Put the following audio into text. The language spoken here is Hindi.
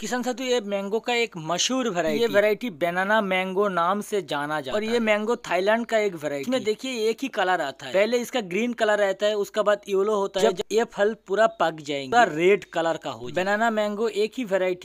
किसान साथु ये मैंगो का एक मशहूर वैरायटी ये वैरायटी बनाना मैंगो नाम से जाना जाता और ये मैंगो थाईलैंड का एक वैरायटी में देखिए एक ही कलर आता है पहले इसका ग्रीन कलर रहता है उसके बाद येलो होता है ये फल पूरा पक जाएगा रेड कलर का हो बनाना मैंगो एक ही वैरायटी